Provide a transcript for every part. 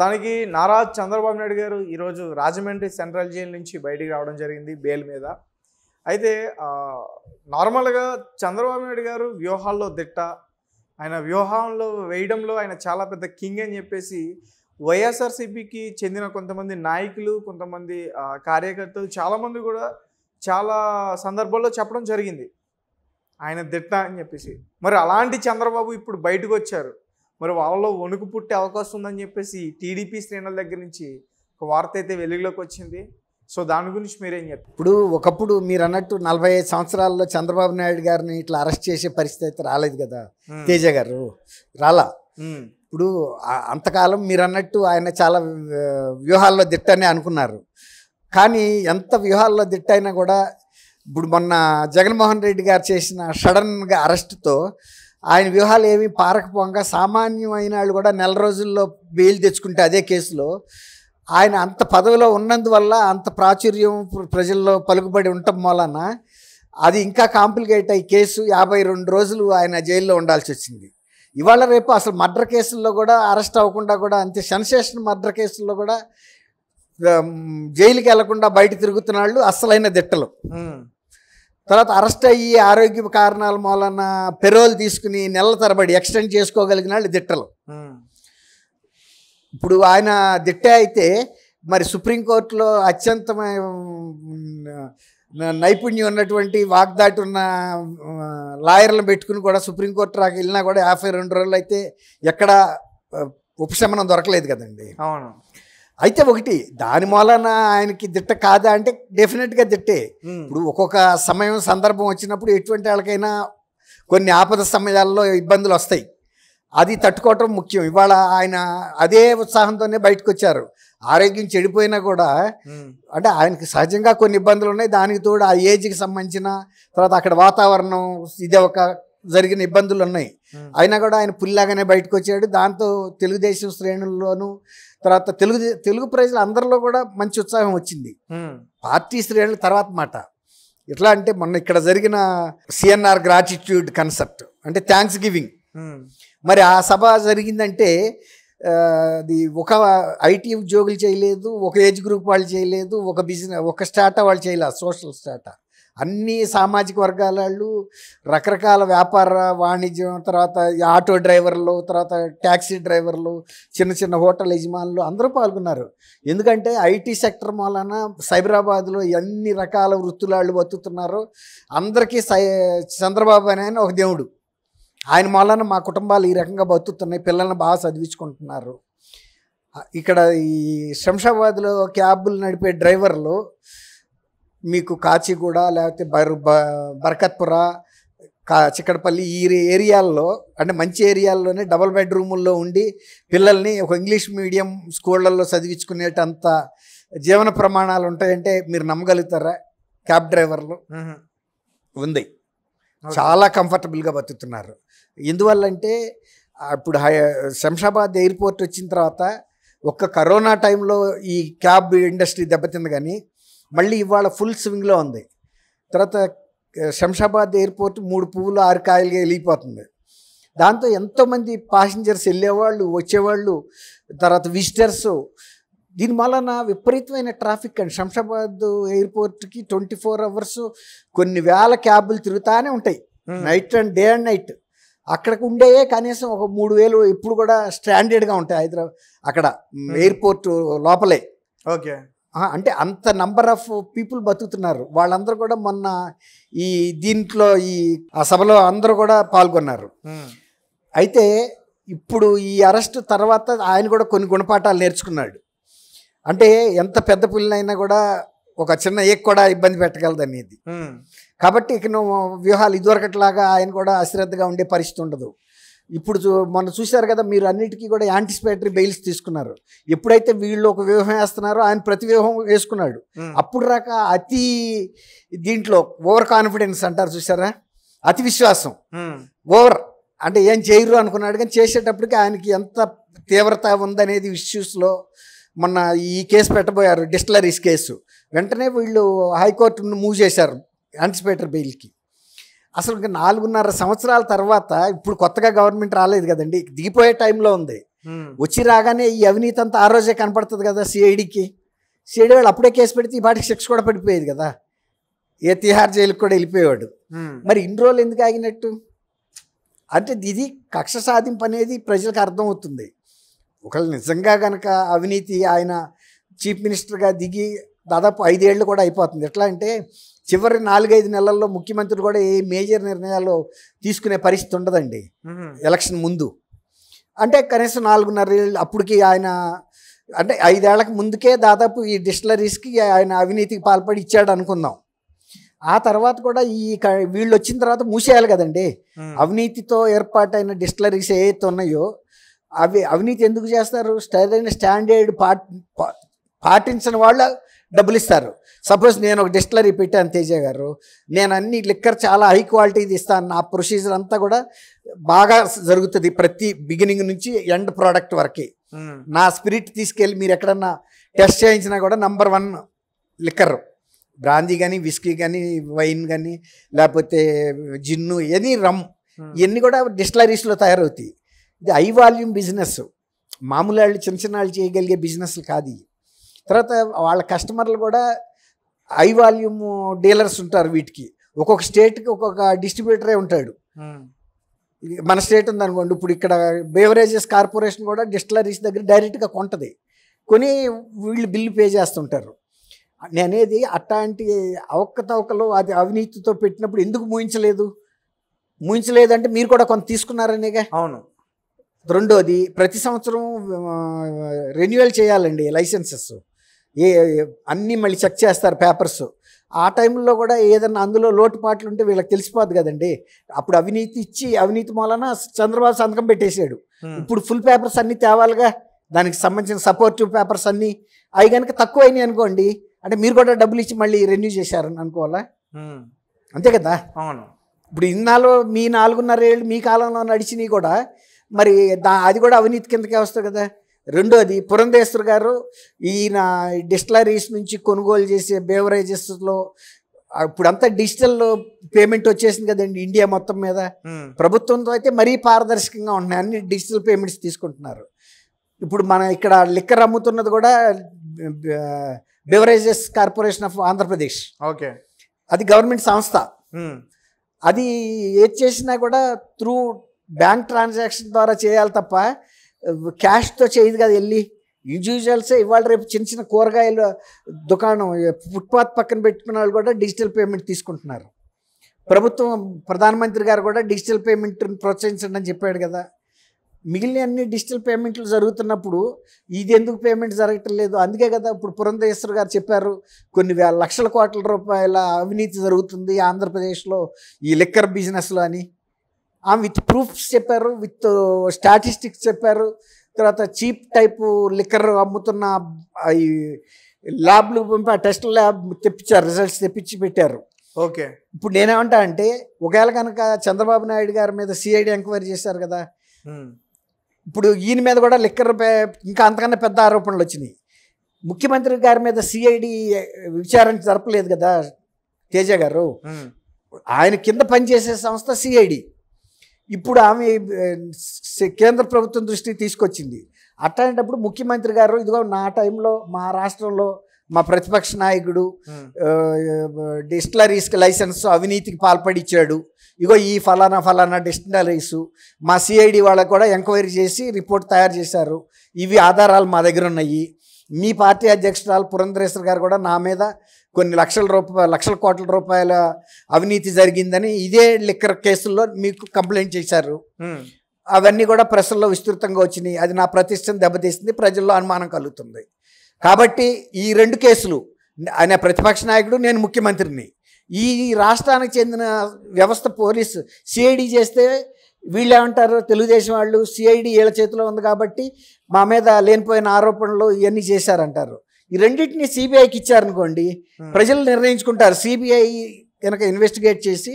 తనకి నారా చంద్రబాబు నాయుడు గారు ఈరోజు రాజమండ్రి సెంట్రల్ జైలు నుంచి బయటికి రావడం జరిగింది బెయిల్ మీద అయితే నార్మల్గా చంద్రబాబు నాయుడు గారు వ్యూహాల్లో దిట్ట ఆయన వ్యూహంలో వేయడంలో ఆయన చాలా పెద్ద కింగ్ అని చెప్పేసి వైఎస్ఆర్సీపీకి చెందిన కొంతమంది నాయకులు కొంతమంది కార్యకర్తలు చాలామంది కూడా చాలా సందర్భాల్లో చెప్పడం జరిగింది ఆయన దిట్ట అని చెప్పేసి మరి అలాంటి చంద్రబాబు ఇప్పుడు బయటకు వచ్చారు మరి వాళ్ళలో వణుకు పుట్టే అవకాశం ఉందని చెప్పేసి టీడీపీ శ్రేణుల దగ్గర నుంచి ఒక వార్త అయితే వెలుగులోకి వచ్చింది సో దాని గురించి మీరేం చెప్తారు ఇప్పుడు ఒకప్పుడు మీరు అన్నట్టు నలభై ఐదు సంవత్సరాల్లో చంద్రబాబు నాయుడు గారిని ఇట్లా అరెస్ట్ చేసే పరిస్థితి అయితే రాలేదు కదా తేజ గారు రాలా ఇప్పుడు అంతకాలం మీరు అన్నట్టు ఆయన చాలా వ్యూహాల్లో దిట్టని అనుకున్నారు కానీ ఎంత వ్యూహాల్లో దిట్టైనా కూడా ఇప్పుడు మొన్న జగన్మోహన్ రెడ్డి గారు చేసిన సడన్గా అరెస్ట్తో ఆయన వ్యూహాలు ఏమీ పారకపోగా సామాన్యమైన వాళ్ళు కూడా నెల రోజుల్లో బెయిల్ తెచ్చుకుంటే అదే కేసులో ఆయన అంత పదవిలో ఉన్నందువల్ల అంత ప్రాచుర్యం ప్రజల్లో పలుకుబడి ఉండటం మూలన అది ఇంకా కాంప్లికేట్ అయ్యి కేసు యాభై రెండు రోజులు ఆయన జైల్లో ఉండాల్సి వచ్చింది ఇవాళ రేపు అసలు మర్డర్ కేసుల్లో కూడా అరెస్ట్ అవ్వకుండా కూడా అంతే సెన్సేషన్ మర్డర్ కేసుల్లో కూడా జైలుకి వెళ్లకుండా బయట తిరుగుతున్న వాళ్ళు అస్సలైన దిట్టలు తర్వాత అరెస్ట్ అయ్యి ఆరోగ్య కారణాల మూలన పెరోల్ తీసుకుని నెలల తరబడి ఎక్స్టెండ్ చేసుకోగలిగిన వాళ్ళు దిట్టలు ఇప్పుడు ఆయన దిట్టే అయితే మరి సుప్రీంకోర్టులో అత్యంత నైపుణ్యం ఉన్నటువంటి వాగ్దాటి ఉన్న లాయర్లను పెట్టుకుని కూడా సుప్రీంకోర్టు రాక వెళ్ళినా కూడా యాభై రెండు రోజులు అయితే ఎక్కడ ఉపశమనం దొరకలేదు కదండి అవును అయితే ఒకటి దాని మూలన ఆయనకి దిట్ట కాదా అంటే డెఫినెట్గా దిట్టే ఇప్పుడు ఒక్కొక్క సమయం సందర్భం వచ్చినప్పుడు ఎటువంటి వాళ్ళకైనా కొన్ని ఆపద సమయాల్లో ఇబ్బందులు వస్తాయి అది తట్టుకోవటం ముఖ్యం ఇవాళ ఆయన అదే ఉత్సాహంతోనే బయటకు వచ్చారు ఆరోగ్యం చెడిపోయినా కూడా అంటే ఆయనకి సహజంగా కొన్ని ఇబ్బందులు ఉన్నాయి దానికి తోడు ఆ ఏజ్కి సంబంధించిన తర్వాత అక్కడ వాతావరణం ఇది ఒక జరిగిన ఇబ్బందులు ఉన్నాయి అయినా కూడా ఆయన పుల్లాగానే బయటకు వచ్చాడు దాంతో తెలుగుదేశం శ్రేణుల్లోనూ తర్వాత తెలుగు తెలుగు ప్రజలు అందరిలో కూడా మంచి ఉత్సాహం వచ్చింది పార్టీ శ్రేణుల తర్వాత మాట ఎట్లా అంటే మొన్న ఇక్కడ జరిగిన సిఎన్ఆర్ గ్రాటిట్యూడ్ కన్సెప్ట్ అంటే థ్యాంక్స్ గివింగ్ మరి ఆ సభ జరిగిందంటే అది ఒక ఐటీ ఉద్యోగులు చేయలేదు ఒక ఏజ్ గ్రూప్ వాళ్ళు చేయలేదు ఒక బిజినెస్ ఒక స్టార్టా వాళ్ళు చేయలేదు సోషల్ స్టాటా అన్ని సామాజిక వర్గాల వాళ్ళు రకరకాల వ్యాపార వాణిజ్యం తర్వాత ఆటో డ్రైవర్లు తర్వాత ట్యాక్సీ డ్రైవర్లు చిన్న చిన్న హోటల్ యజమానులు అందరూ పాల్గొన్నారు ఎందుకంటే ఐటీ సెక్టర్ మూలన సైబరాబాద్లో ఎన్ని రకాల వృత్తుల వాళ్ళు బతుకుతున్నారో అందరికీ సై చంద్రబాబు అనే ఒక దేవుడు ఆయన మూలన మా కుటుంబాలు ఈ రకంగా బతుకుతున్నాయి పిల్లల్ని బాగా చదివించుకుంటున్నారు ఇక్కడ ఈ శంషాబాద్లో క్యాబులు నడిపే డ్రైవర్లు మీకు కాచిగూడ లేకపోతే బర్ బర్కత్పురా కా చిక్కడపల్లి ఈ ఏరియాల్లో అంటే మంచి ఏరియాల్లోనే డబల్ బెడ్రూముల్లో ఉండి పిల్లల్ని ఒక ఇంగ్లీష్ మీడియం స్కూళ్ళల్లో చదివించుకునేటంత జీవన ప్రమాణాలు ఉంటాయంటే మీరు నమ్మగలుగుతారా క్యాబ్ డ్రైవర్లు ఉంది చాలా కంఫర్టబుల్గా బతుకుతున్నారు ఎందువల్లంటే ఇప్పుడు శంషాబాద్ ఎయిర్పోర్ట్ వచ్చిన తర్వాత ఒక్క కరోనా టైంలో ఈ క్యాబ్ ఇండస్ట్రీ దెబ్బతింది కానీ మళ్ళీ ఇవాళ ఫుల్ స్వింగ్లో ఉంది తర్వాత శంషాబాద్ ఎయిర్పోర్ట్ మూడు పువ్వులు ఆరు కాయలుగా వెళ్ళిపోతుంది దాంతో ఎంతోమంది ప్యాసింజర్స్ వెళ్ళేవాళ్ళు వచ్చేవాళ్ళు తర్వాత విజిటర్స్ దీని వలన విపరీతమైన ట్రాఫిక్ అండి శంషాబాద్ ఎయిర్పోర్ట్కి ట్వంటీ ఫోర్ అవర్స్ కొన్ని వేల క్యాబులు తిరుగుతానే ఉంటాయి night and day and night అక్కడికి ఉండే కనీసం ఒక మూడు వేలు ఇప్పుడు కూడా స్టాండర్డ్గా ఉంటాయి హైదరాబాద్ అక్కడ ఎయిర్పోర్ట్ లోపలే ఓకే అంటే అంత నంబర్ ఆఫ్ పీపుల్ బతుకుతున్నారు వాళ్ళందరూ కూడా మొన్న ఈ దీంట్లో ఈ ఆ సభలో అందరూ కూడా పాల్గొన్నారు అయితే ఇప్పుడు ఈ అరెస్ట్ తర్వాత ఆయన కూడా కొన్ని గుణపాఠాలు నేర్చుకున్నాడు అంటే ఎంత పెద్ద పిల్లలైనా కూడా ఒక చిన్న ఏక్ కూడా ఇబ్బంది పెట్టగలదు అనేది కాబట్టి ఇక వ్యూహాలు ఇదివరకట్లాగా ఆయన కూడా అశ్రద్ధగా ఉండే పరిస్థితి ఉండదు ఇప్పుడు మొన్న చూశారు కదా మీరు అన్నిటికీ కూడా యాంటిసిపేటరీ బెయిల్స్ తీసుకున్నారు ఎప్పుడైతే వీళ్ళు ఒక వ్యూహం వేస్తున్నారో ఆయన ప్రతి వ్యూహం వేసుకున్నాడు అప్పుడు రాక అతి దీంట్లో ఓవర్ కాన్ఫిడెన్స్ అంటారు చూసారా అతి విశ్వాసం ఓవర్ అంటే ఏం చేయరు అనుకున్నాడు కానీ చేసేటప్పటికి ఆయనకి ఎంత తీవ్రత ఉందనేది ఇష్యూస్లో మొన్న ఈ కేసు పెట్టబోయారు డిస్టలరీస్ కేసు వెంటనే వీళ్ళు హైకోర్టును మూవ్ చేశారు యాంటిసిపేటర్ బెయిల్కి అసలు నాలుగున్నర సంవత్సరాల తర్వాత ఇప్పుడు కొత్తగా గవర్నమెంట్ రాలేదు కదండి దిగిపోయే టైంలో ఉంది వచ్చి రాగానే ఈ అవినీతి అంతా ఆ రోజే కనపడుతుంది కదా సిఐడికి సిఐడి వాళ్ళు అప్పుడే కేసు పెడితే ఈ పాటికి శిక్ష కూడా పడిపోయేది కదా ఏ తిహార్ జైలుకి కూడా వెళ్ళిపోయేవాడు మరి ఇన్ని రోజులు ఎందుకు ఆగినట్టు అంటే ఇది కక్ష సాధింపు అనేది ప్రజలకు అర్థమవుతుంది ఒకళ్ళు నిజంగా కనుక అవినీతి ఆయన చీఫ్ మినిస్టర్గా దిగి దాదాపు ఐదేళ్ళు కూడా అయిపోతుంది ఎట్లా అంటే చివరి నాలుగైదు నెలల్లో ముఖ్యమంత్రులు కూడా ఏ మేజర్ నిర్ణయాలు తీసుకునే పరిస్థితి ఉండదండి ఎలక్షన్ ముందు అంటే కనీసం నాలుగున్నర ఏళ్ళు అప్పటికి ఆయన అంటే ఐదేళ్లకు ముందుకే దాదాపు ఈ డిస్టిలరీస్కి ఆయన అవినీతికి పాల్పడి ఇచ్చాడు అనుకుందాం ఆ తర్వాత కూడా ఈ వీళ్ళు వచ్చిన తర్వాత మూసేయాలి కదండి అవినీతితో ఏర్పాటైన డిస్టిలరీస్ ఏవైతే ఉన్నాయో అవి అవినీతి ఎందుకు చేస్తారు సరైన స్టాండర్డ్ పా పాటించిన వాళ్ళ డబ్బులు ఇస్తారు సపోజ్ నేను ఒక డిస్టిలరీ పెట్టాను తేజ గారు నేను అన్ని లిక్కర్ చాలా హై క్వాలిటీది ఇస్తాను నా ప్రొసీజర్ అంతా కూడా బాగా జరుగుతుంది ప్రతి బిగినింగ్ నుంచి ఎండ్ ప్రోడక్ట్ వరకు నా స్పిరిట్ తీసుకెళ్ళి మీరు ఎక్కడన్నా టెస్ట్ చేయించినా కూడా నంబర్ వన్ లిక్కర్ బ్రాందీ కానీ విస్కీ కానీ వైన్ కానీ లేకపోతే జిన్ను ఎనీ రమ్ ఇవన్నీ కూడా డిస్టిలరీస్లో తయారవుతాయి ఇది హై వాల్యూమ్ బిజినెస్ మామూలు వాళ్ళు చిన్న చిన్న వాళ్ళు చేయగలిగే బిజినెస్లు కాదు తర్వాత వాళ్ళ కస్టమర్లు కూడా హై వాల్యూమ్ డీలర్స్ ఉంటారు వీటికి ఒక్కొక్క స్టేట్కి ఒక్కొక్క డిస్ట్రిబ్యూటరే ఉంటాడు hmm. మన స్టేట్ ఉందనుకోండి ఇప్పుడు ఇక్కడ బేవరేజెస్ కార్పొరేషన్ కూడా డిస్టిలరీస్ దగ్గర డైరెక్ట్గా కొంటది కొని వీళ్ళు బిల్లు పే చేస్తుంటారు నేనేది అట్లాంటి అవకతవకలు అది అవినీతితో పెట్టినప్పుడు ఎందుకు మూయించలేదు అంటే మీరు కూడా కొంత తీసుకున్నారనేగా అవును రెండోది ప్రతి సంవత్సరం రెన్యువల్ చేయాలండి లైసెన్సెస్ ఏ అన్నీ మళ్ళీ చెక్ చేస్తారు పేపర్స్ ఆ టైంలో కూడా ఏదన్నా అందులో లోటుపాట్లు ఉంటే వీళ్ళకి తెలిసిపోదు కదండి అప్పుడు అవినీతి ఇచ్చి అవినీతి మూలన చంద్రబాబు సంతకం పెట్టేశాడు ఇప్పుడు ఫుల్ పేపర్స్ అన్నీ తేవాలిగా దానికి సంబంధించిన సపోర్టివ్ పేపర్స్ అన్నీ అవి కనుక తక్కువ అయినాయి అనుకోండి అంటే మీరు కూడా డబ్బులు ఇచ్చి మళ్ళీ రెన్యూ చేశారని అనుకోవాలా అంతే కదా అవును ఇప్పుడు ఇన్నాళ్ళు మీ నాలుగున్నర ఏళ్ళు మీ కాలంలో నడిచినవి కూడా మరి దా అది కూడా అవినీతి కిందకే వస్తుంది కదా రెండోది పురంధేశ్వర్ గారు ఈయన డిస్టలరీస్ నుంచి కొనుగోలు చేసే బేవరేజెస్లో ఇప్పుడంతా డిజిటల్ పేమెంట్ వచ్చేసింది కదండి ఇండియా మొత్తం మీద ప్రభుత్వంతో అయితే మరీ పారదర్శకంగా ఉంటున్నాయి అన్ని డిజిటల్ పేమెంట్స్ తీసుకుంటున్నారు ఇప్పుడు మన ఇక్కడ లిక్కర్ అమ్ముతున్నది కూడా beverages corporation of Andhra Pradesh okay అది గవర్నమెంట్ సంస్థ అది ఏది చేసినా కూడా త్రూ బ్యాంక్ ట్రాన్సాక్షన్ ద్వారా చేయాలి తప్ప క్యాష్తో చేయదు కదా వెళ్ళి ఇండివిజువల్సే ఇవాళ రేపు చిన్న చిన్న కూరగాయలు దుకాణం ఫుట్పాత్ పక్కన పెట్టుకున్న వాళ్ళు కూడా డిజిటల్ పేమెంట్ తీసుకుంటున్నారు ప్రభుత్వం ప్రధానమంత్రి గారు కూడా డిజిటల్ పేమెంట్ని ప్రోత్సహించండి అని చెప్పాడు కదా మిగిలిన అన్ని డిజిటల్ పేమెంట్లు జరుగుతున్నప్పుడు ఇది ఎందుకు పేమెంట్ జరగటం లేదు అందుకే కదా ఇప్పుడు పురంధేశ్వర్ గారు చెప్పారు కొన్ని వేల లక్షల కోట్ల రూపాయల అవినీతి జరుగుతుంది ఆంధ్రప్రదేశ్లో ఈ లిక్కర్ బిజినెస్లో అని ఆమె విత్ ప్రూఫ్స్ చెప్పారు విత్ స్టాటిస్టిక్స్ చెప్పారు తర్వాత చీప్ టైపు లిక్కర్ అమ్ముతున్న ఈ ల్యాబ్లు పంపి ఆ టెస్ట్ ల్యాబ్ తెప్పించారు రిజల్ట్స్ తెప్పించి పెట్టారు ఓకే ఇప్పుడు నేనేమంటా అంటే ఒకవేళ కనుక చంద్రబాబు నాయుడు గారి మీద సిఐడి ఎంక్వైరీ చేశారు కదా ఇప్పుడు ఈయన మీద కూడా లిక్కర్ ఇంకా అంతకన్నా పెద్ద ఆరోపణలు వచ్చినాయి ముఖ్యమంత్రి గారి మీద సిఐడి విచారణ జరపలేదు కదా తేజ గారు ఆయన కింద పనిచేసే సంస్థ సిఐడి ఇప్పుడు ఆమె కేంద్ర ప్రభుత్వం దృష్టికి తీసుకొచ్చింది అట్లాంటప్పుడు ముఖ్యమంత్రి గారు ఇదిగో నా టైంలో మా రాష్ట్రంలో మా ప్రతిపక్ష నాయకుడు డిస్టిలరీస్కి లైసెన్స్ అవినీతికి పాల్పడిచ్చాడు ఇగో ఈ ఫలానా ఫలానా డిస్టిలరీస్ మా సిఐడి వాళ్ళకు కూడా ఎంక్వైరీ చేసి రిపోర్ట్ తయారు చేశారు ఇవి ఆధారాలు మా దగ్గర ఉన్నాయి మీ పార్టీ అధ్యక్షురాలు పురంధ్రేశ్వర్ గారు కూడా నా మీద కొన్ని లక్షల రూపాయ లక్షల కోట్ల రూపాయల అవినీతి జరిగిందని ఇదే లిక్కర్ కేసుల్లో మీకు కంప్లైంట్ చేశారు అవన్నీ కూడా ప్రశ్నల్లో విస్తృతంగా వచ్చినాయి అది నా ప్రతిష్టను దెబ్బతీస్తుంది ప్రజల్లో అనుమానం కలుగుతుంది కాబట్టి ఈ రెండు కేసులు ఆయన ప్రతిపక్ష నాయకుడు నేను ముఖ్యమంత్రిని ఈ రాష్ట్రానికి చెందిన వ్యవస్థ పోలీసు సిఐడి చేస్తే వీళ్ళు ఏమంటారు తెలుగుదేశం వాళ్ళు సిఐడి వీళ్ళ చేతిలో ఉంది కాబట్టి మా మీద లేనిపోయిన ఆరోపణలు ఇవన్నీ చేశారంటారు ఈ రెండింటిని సిబిఐకి ఇచ్చారనుకోండి hmm. ప్రజలు నిర్ణయించుకుంటారు సిబిఐ కనుక ఇన్వెస్టిగేట్ చేసి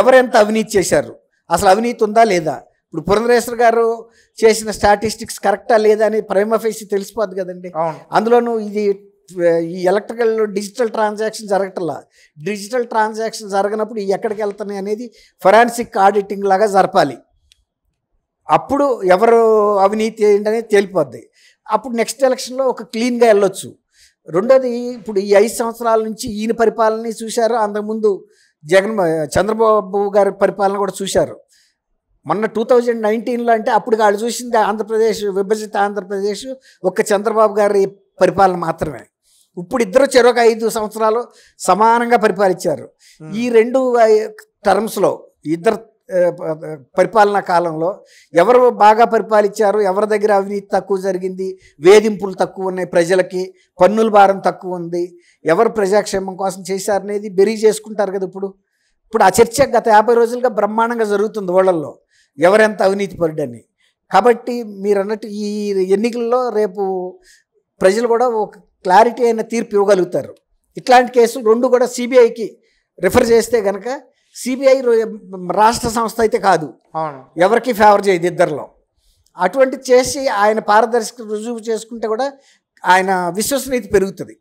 ఎవరెంత అవినీతి చేశారు అసలు అవినీతి ఉందా లేదా ఇప్పుడు పురంధరేశ్వర్ గారు చేసిన స్టాటిస్టిక్స్ కరెక్టా లేదా అని ఫేస్ తెలిసిపోద్ది కదండి అందులోనూ ఇది ఈ ఎలక్ట్రికల్ డిజిటల్ ట్రాన్సాక్షన్ జరగటంలా డిజిటల్ ట్రాన్సాక్షన్ జరగనప్పుడు ఎక్కడికి వెళ్తున్నాయి అనేది ఫొరాన్సిక్ ఆడిటింగ్ లాగా జరపాలి అప్పుడు ఎవరు అవినీతి ఏంటనేది తేలిపోద్ది అప్పుడు నెక్స్ట్ ఎలక్షన్లో ఒక క్లీన్గా వెళ్ళొచ్చు రెండోది ఇప్పుడు ఈ ఐదు సంవత్సరాల నుంచి ఈయన పరిపాలన చూశారు అంతకుముందు జగన్ చంద్రబాబు గారి పరిపాలన కూడా చూశారు మొన్న టూ థౌజండ్ నైన్టీన్లో అంటే అప్పుడు వాళ్ళు చూసింది ఆంధ్రప్రదేశ్ విభజిత ఆంధ్రప్రదేశ్ ఒక్క చంద్రబాబు గారి పరిపాలన మాత్రమే ఇప్పుడు ఇద్దరు చెరొక ఐదు సంవత్సరాలు సమానంగా పరిపాలించారు ఈ రెండు టర్మ్స్లో ఇద్దరు పరిపాలనా కాలంలో ఎవరు బాగా పరిపాలించారు ఎవరి దగ్గర అవినీతి తక్కువ జరిగింది వేధింపులు తక్కువ ఉన్నాయి ప్రజలకి పన్నుల భారం తక్కువ ఉంది ఎవరు ప్రజాక్షేమం కోసం చేశారనేది బెరీ చేసుకుంటారు కదా ఇప్పుడు ఇప్పుడు ఆ చర్చ గత యాభై రోజులుగా బ్రహ్మాండంగా జరుగుతుంది ఓళ్ళల్లో ఎవరెంత అవినీతి పరుడని కాబట్టి మీరు అన్నట్టు ఈ ఎన్నికల్లో రేపు ప్రజలు కూడా ఒక క్లారిటీ అయిన తీర్పు ఇవ్వగలుగుతారు ఇట్లాంటి కేసులు రెండు కూడా సిబిఐకి రిఫర్ చేస్తే కనుక సిబిఐ రాష్ట్ర సంస్థ అయితే కాదు ఎవరికి ఫేవర్ చేయదు ఇద్దరిలో అటువంటి చేసి ఆయన పారదర్శక రుజువు చేసుకుంటే కూడా ఆయన విశ్వసనీయత పెరుగుతుంది